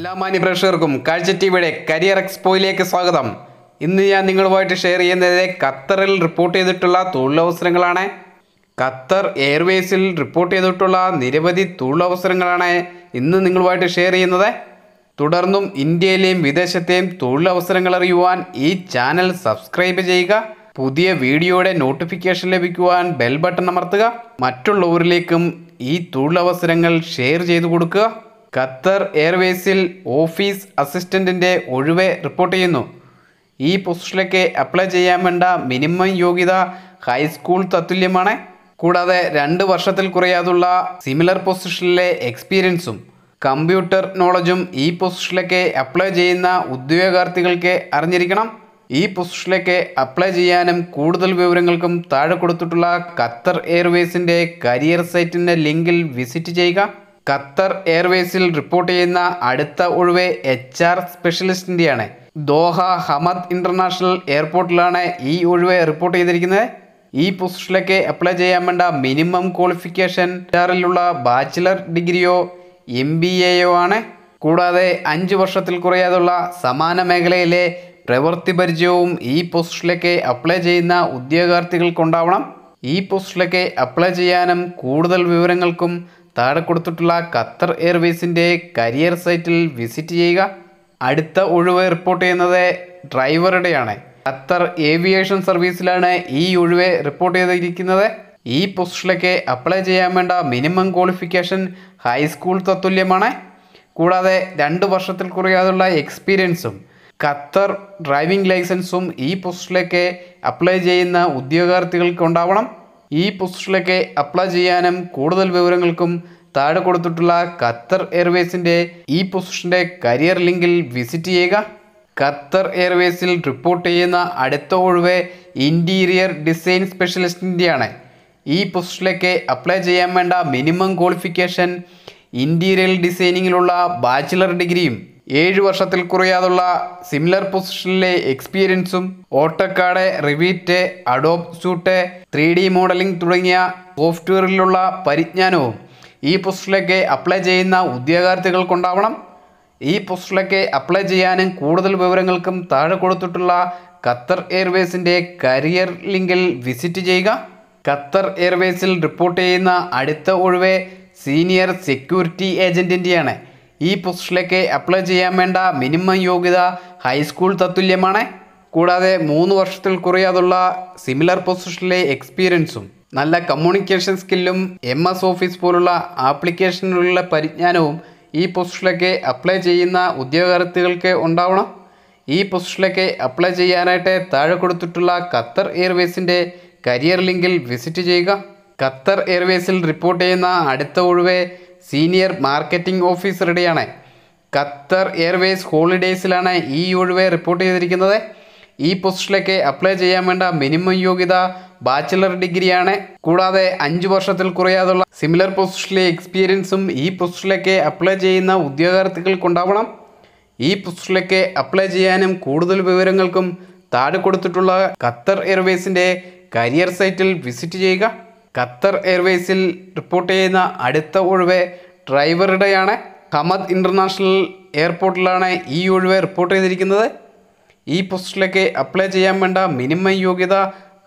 എല്ലാ മാന്യപ്രേക്ഷകർക്കും കാഴ്ച ടി വിയുടെ കരിയർ എക്സ്പോയിലേക്ക് സ്വാഗതം ഇന്ന് ഞാൻ നിങ്ങളുമായിട്ട് ഷെയർ ചെയ്യുന്നത് ഖത്തറിൽ റിപ്പോർട്ട് ചെയ്തിട്ടുള്ള തൊഴിലവസരങ്ങളാണ് ഖത്തർ എയർവേസിൽ റിപ്പോർട്ട് ചെയ്തിട്ടുള്ള നിരവധി തൊഴിലവസരങ്ങളാണ് ഇന്ന് നിങ്ങളുമായിട്ട് ഷെയർ ചെയ്യുന്നത് തുടർന്നും ഇന്ത്യയിലെയും വിദേശത്തെയും തൊഴിലവസരങ്ങൾ അറിയുവാൻ ഈ ചാനൽ സബ്സ്ക്രൈബ് ചെയ്യുക പുതിയ വീഡിയോയുടെ നോട്ടിഫിക്കേഷൻ ലഭിക്കുവാൻ ബെൽ ബട്ടൺ അമർത്തുക മറ്റുള്ളവരിലേക്കും ഈ തൊഴിലവസരങ്ങൾ ഷെയർ ചെയ്തു കൊടുക്കുക ഖത്തർ എയർവേസിൽ ഓഫീസ് അസിസ്റ്റൻറ്റിൻ്റെ ഒഴിവെ റിപ്പോർട്ട് ചെയ്യുന്നു ഈ പൊസിഷനിലേക്ക് അപ്ലൈ ചെയ്യാൻ വേണ്ട മിനിമം യോഗ്യത ഹൈസ്കൂൾ തത്തുല്യമാണ് കൂടാതെ രണ്ട് വർഷത്തിൽ കുറയാതുള്ള സിമിലർ പൊസിഷനിലെ എക്സ്പീരിയൻസും കമ്പ്യൂട്ടർ നോളജും ഈ പൊസിഷനിലേക്ക് അപ്ലൈ ചെയ്യുന്ന ഉദ്യോഗാർത്ഥികൾക്ക് അറിഞ്ഞിരിക്കണം ഈ പൊസിഷനിലേക്ക് അപ്ലൈ ചെയ്യാനും കൂടുതൽ വിവരങ്ങൾക്കും താഴെ കൊടുത്തിട്ടുള്ള ഖത്തർ എയർവേസിൻ്റെ കരിയർ സൈറ്റിൻ്റെ ലിങ്കിൽ വിസിറ്റ് ചെയ്യുക ഖത്തർ എയർവേസിൽ റിപ്പോർട്ട് ചെയ്യുന്ന അടുത്ത ഒഴിവ് എച്ച് ആർ സ്പെഷ്യലിസ്റ്റിൻ്റെയാണ് ദോഹ ഹമദ് ഇൻ്റർനാഷണൽ എയർപോർട്ടിലാണ് ഈ ഒഴിവ് റിപ്പോർട്ട് ചെയ്തിരിക്കുന്നത് ഈ പൊസിഷനിലേക്ക് അപ്ലൈ ചെയ്യാൻ വേണ്ട മിനിമം ക്വാളിഫിക്കേഷൻ ആറിലുള്ള ബാച്ചിലർ ഡിഗ്രിയോ എം ബി എയോ ആണ് കൂടാതെ അഞ്ച് വർഷത്തിൽ കുറയാതുള്ള സമാന മേഖലയിലെ പ്രവൃത്തി പരിചയവും ഈ പോസ്റ്റിലേക്ക് അപ്ലൈ ചെയ്യുന്ന ഉദ്യോഗാർത്ഥികൾക്കുണ്ടാവണം ഈ പോസ്റ്റിലേക്ക് അപ്ലൈ ചെയ്യാനും കൂടുതൽ വിവരങ്ങൾക്കും താഴെ കൊടുത്തിട്ടുള്ള ഖത്തർ എയർവേസിൻ്റെ കരിയർ സൈറ്റിൽ വിസിറ്റ് ചെയ്യുക അടുത്ത ഒഴിവ് റിപ്പോർട്ട് ചെയ്യുന്നത് ഡ്രൈവറുടെയാണ് ഖത്തർ ഏവിയേഷൻ സർവീസിലാണ് ഈ ഒഴിവ് റിപ്പോർട്ട് ചെയ്തിരിക്കുന്നത് ഈ പൊസിഷനിലേക്ക് അപ്ലൈ ചെയ്യാൻ വേണ്ട മിനിമം ക്വാളിഫിക്കേഷൻ ഹൈസ്കൂൾ തത്തുല്യമാണ് കൂടാതെ രണ്ട് വർഷത്തിൽ കുറയാതുള്ള എക്സ്പീരിയൻസും ഖത്തർ ഡ്രൈവിംഗ് ലൈസൻസും ഈ പോസ്റ്റിലേക്ക് അപ്ലൈ ചെയ്യുന്ന ഉദ്യോഗാർത്ഥികൾക്ക് ഉണ്ടാവണം ഈ പോസ്റ്റിലേക്ക് അപ്ലൈ ചെയ്യാനും കൂടുതൽ വിവരങ്ങൾക്കും താഴെ കൊടുത്തിട്ടുള്ള ഖത്തർ എയർവേസിൻ്റെ ഈ പൊസിഷൻ്റെ കരിയർ ലിങ്കിൽ വിസിറ്റ് ചെയ്യുക ഖത്തർ എയർവേസിൽ റിപ്പോർട്ട് ചെയ്യുന്ന അടുത്ത ഒഴിവ് ഇൻറ്റീരിയർ ഡിസൈൻ സ്പെഷ്യലിസ്റ്റിൻ്റെയാണ് ഈ പൊസിഷനിലേക്ക് അപ്ലൈ ചെയ്യാൻ വേണ്ട മിനിമം ക്വാളിഫിക്കേഷൻ ഇൻറ്റീരിയർ ഡിസൈനിങ്ങിലുള്ള ബാച്ചിലർ ഡിഗ്രിയും ഏഴ് വർഷത്തിൽ കുറയാതുള്ള സിമിലർ പൊസിഷനിലെ എക്സ്പീരിയൻസും AutoCAD Revit Adobe suite three D modelling തുടങ്ങിയ സോഫ്റ്റ്വെയറിലുള്ള പരിജ്ഞാനവും ഈ പോസ്റ്റിലേക്ക് അപ്ലൈ ചെയ്യുന്ന ഉദ്യോഗാർത്ഥികൾക്കുണ്ടാവണം ഈ പോസ്റ്റിലേക്ക് അപ്ലൈ ചെയ്യാനും കൂടുതൽ വിവരങ്ങൾക്കും താഴെ കൊടുത്തിട്ടുള്ള ഖത്തർ എയർവേസിൻ്റെ കരിയർ ലിങ്കിൽ വിസിറ്റ് ചെയ്യുക ഖത്തർ എയർവേസിൽ റിപ്പോർട്ട് ചെയ്യുന്ന അടുത്ത ഒഴിവ് സീനിയർ സെക്യൂരിറ്റി ഏജൻറ്റിൻ്റെയാണ് ഈ പോസ്റ്റിലേക്ക് അപ്ലൈ ചെയ്യാൻ വേണ്ട മിനിമം യോഗ്യത ഹൈസ്കൂൾ തത്തുല്യമാണ് കൂടാതെ മൂന്ന് വർഷത്തിൽ കുറയാതുള്ള സിമിലർ പൊസിഷനിലെ എക്സ്പീരിയൻസും നല്ല കമ്മ്യൂണിക്കേഷൻ സ്കില്ലും എം എസ് ഓഫീസ് പോലുള്ള ആപ്ലിക്കേഷനിലുള്ള പരിജ്ഞാനവും ഈ പൊസിഷനിലേക്ക് അപ്ലൈ ചെയ്യുന്ന ഉദ്യോഗാർത്ഥികൾക്ക് ഉണ്ടാവണം ഈ പൊസിഷനിലേക്ക് അപ്ലൈ ചെയ്യാനായിട്ട് താഴെ കൊടുത്തിട്ടുള്ള ഖത്തർ എയർവേസിൻ്റെ കരിയർ ലിങ്കിൽ വിസിറ്റ് ചെയ്യുക ഖത്തർ എയർവേസിൽ റിപ്പോർട്ട് ചെയ്യുന്ന അടുത്ത ഒഴിവേ സീനിയർ മാർക്കറ്റിംഗ് ഓഫീസറുടെയാണ് ഖത്തർ എയർവേസ് ഹോളിഡേയ്സിലാണ് ഈ ഒഴിവ് റിപ്പോർട്ട് ചെയ്തിരിക്കുന്നത് ഈ പോസ്റ്റിലേക്ക് അപ്ലൈ ചെയ്യാൻ വേണ്ട മിനിമം യോഗ്യത ബാച്ചിലർ ഡിഗ്രിയാണ് കൂടാതെ അഞ്ച് വർഷത്തിൽ കുറയാതുള്ള സിമിലർ പോസ്റ്റിലെ എക്സ്പീരിയൻസും ഈ പോസ്റ്റിലേക്ക് അപ്ലൈ ചെയ്യുന്ന ഉദ്യോഗാർത്ഥികൾക്കുണ്ടാവണം ഈ പോസ്റ്റിലേക്ക് അപ്ലൈ ചെയ്യാനും കൂടുതൽ വിവരങ്ങൾക്കും താഴെ കൊടുത്തിട്ടുള്ള ഖത്തർ എയർവേസിൻ്റെ കരിയർ സൈറ്റിൽ വിസിറ്റ് ചെയ്യുക ഖത്തർ എയർവേസിൽ റിപ്പോർട്ട് ചെയ്യുന്ന അടുത്ത ഒഴിവ് ഡ്രൈവറുടെയാണ് ഹമദ് ഇൻ്റർനാഷണൽ എയർപോർട്ടിലാണ് ഈ ഒഴിവ് റിപ്പോർട്ട് ചെയ്തിരിക്കുന്നത് ഈ പോസ്റ്റിലേക്ക് അപ്ലൈ ചെയ്യാൻ വേണ്ട മിനിമം യോഗ്യത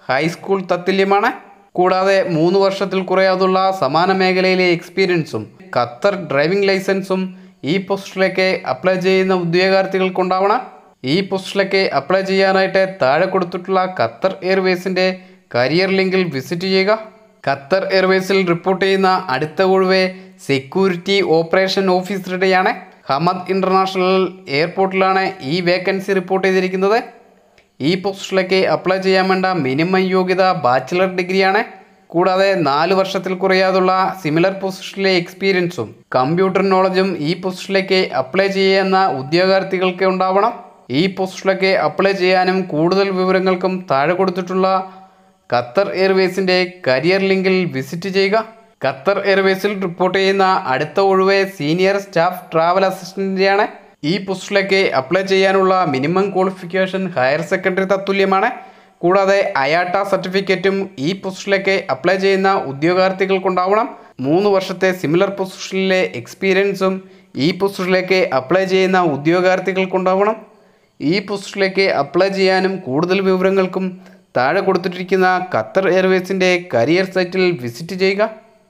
ഹൈസ്കൂൾ തത്തുല്യമാണ് കൂടാതെ മൂന്ന് വർഷത്തിൽ കുറയാതുള്ള സമാന മേഖലയിലെ എക്സ്പീരിയൻസും ഖത്തർ ഡ്രൈവിംഗ് ലൈസൻസും ഈ പോസ്റ്റിലേക്ക് അപ്ലൈ ചെയ്യുന്ന ഉദ്യോഗാർത്ഥികൾക്കുണ്ടാവണം ഈ പോസ്റ്റിലേക്ക് അപ്ലൈ ചെയ്യാനായിട്ട് താഴെ കൊടുത്തിട്ടുള്ള ഖത്തർ എയർവേസിൻ്റെ കരിയർ ലിങ്കിൽ വിസിറ്റ് ചെയ്യുക ഖത്തർ എയർവേസിൽ റിപ്പോർട്ട് ചെയ്യുന്ന അടുത്ത ഒഴിവ് സെക്യൂരിറ്റി ഓപ്പറേഷൻ ഓഫീസറുടെയാണ് ഹമദ് ഇൻ്റർനാഷണൽ എയർപോർട്ടിലാണ് ഈ വേക്കൻസി റിപ്പോർട്ട് ചെയ്തിരിക്കുന്നത് ഈ പോസ്റ്റിലേക്ക് അപ്ലൈ ചെയ്യാൻ വേണ്ട മിനിമം യോഗ്യത ബാച്ചിലർ ഡിഗ്രിയാണ് കൂടാതെ നാല് വർഷത്തിൽ കുറയാതുള്ള സിമിലർ പൊസിഷനിലെ എക്സ്പീരിയൻസും കമ്പ്യൂട്ടർ നോളജും ഈ പൊസിഷനിലേക്ക് അപ്ലൈ ചെയ്യുന്ന ഉദ്യോഗാർത്ഥികൾക്ക് ഉണ്ടാവണം ഈ പോസ്റ്റിലേക്ക് അപ്ലൈ ചെയ്യാനും കൂടുതൽ വിവരങ്ങൾക്കും താഴെ കൊടുത്തിട്ടുള്ള ഖത്തർ എയർവേസിൻ്റെ കരിയർ ലിങ്കിൽ വിസിറ്റ് ചെയ്യുക ഖത്തർ എയർവേസിൽ റിപ്പോർട്ട് ചെയ്യുന്ന അടുത്ത ഒഴിവ് സീനിയർ സ്റ്റാഫ് ട്രാവൽ അസിസ്റ്റൻ്റിൻ്റെയാണ് ഈ പോസ്റ്റിലേക്ക് അപ്ലൈ ചെയ്യാനുള്ള മിനിമം ക്വാളിഫിക്കേഷൻ ഹയർ സെക്കൻഡറി തത്തുല്യമാണ് കൂടാതെ അയാട്ട സർട്ടിഫിക്കറ്റും ഈ പൊസിഷനിലേക്ക് അപ്ലൈ ചെയ്യുന്ന ഉദ്യോഗാർത്ഥികൾക്കുണ്ടാവണം മൂന്ന് വർഷത്തെ സിമിലർ പൊസിഷനിലെ എക്സ്പീരിയൻസും ഈ പൊസിഷനിലേക്ക് അപ്ലൈ ചെയ്യുന്ന ഉദ്യോഗാർത്ഥികൾക്കുണ്ടാവണം ഈ പൊസിഷനിലേക്ക് അപ്ലൈ ചെയ്യാനും കൂടുതൽ വിവരങ്ങൾക്കും താഴെ കൊടുത്തിട്ടിരിക്കുന്ന ഖത്തർ എയർവേസിൻ്റെ കരിയർ സൈറ്റിൽ വിസിറ്റ് ചെയ്യുക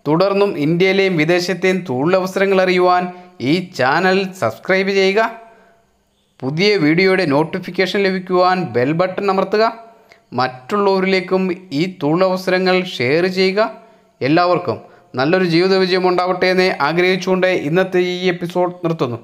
തുടർന്നും ഇന്ത്യയിലെയും വിദേശത്തെയും തൊഴിലവസരങ്ങൾ അറിയുവാൻ ഈ ചാനൽ സബ്സ്ക്രൈബ് ചെയ്യുക പുതിയ വീഡിയോയുടെ നോട്ടിഫിക്കേഷൻ ലഭിക്കുവാൻ ബെൽ ബട്ടൺ അമർത്തുക മറ്റുള്ളവരിലേക്കും ഈ തൊഴിലവസരങ്ങൾ ഷെയർ ചെയ്യുക എല്ലാവർക്കും നല്ലൊരു ജീവിത വിജയം ഉണ്ടാവട്ടെ എന്ന് ആഗ്രഹിച്ചുകൊണ്ട് ഇന്നത്തെ ഈ എപ്പിസോഡ് നിർത്തുന്നു